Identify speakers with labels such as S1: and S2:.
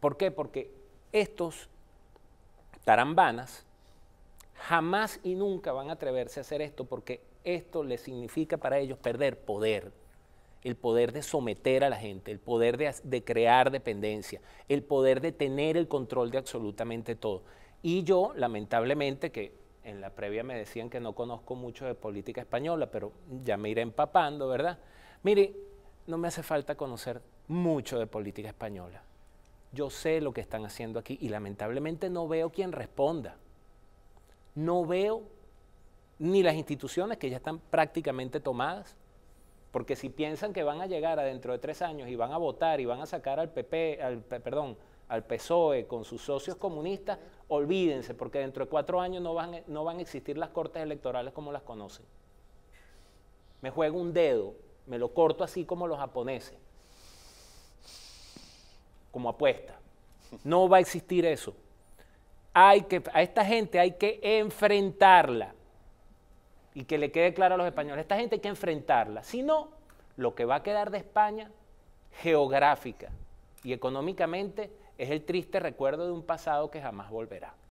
S1: ¿Por qué? Porque estos tarambanas jamás y nunca van a atreverse a hacer esto porque esto les significa para ellos perder poder, el poder de someter a la gente, el poder de, de, crear dependencia, el poder de tener el control de absolutamente todo. Y yo, lamentablemente, que en la previa me decían que no conozco mucho de política española, pero ya me iré empapando, ¿verdad? Mire, no me hace falta conocer mucho de política española yo sé lo que están haciendo aquí y lamentablemente no veo quien responda. No veo ni las instituciones que ya están prácticamente tomadas, porque si piensan que van a llegar a dentro de tres años y van a votar y van a sacar al PP, al, perdón, al PSOE con sus socios comunistas, olvídense, porque dentro de cuatro años no van, no van a existir las cortes electorales como las conocen. Me juego un dedo, me lo corto así como los japoneses como apuesta. No va a existir eso. Hay que, a esta gente hay que enfrentarla. Y que le quede claro a los españoles, esta gente hay que enfrentarla. Si no, lo que va a quedar de España geográfica y económicamente es el triste recuerdo de un pasado que jamás volverá.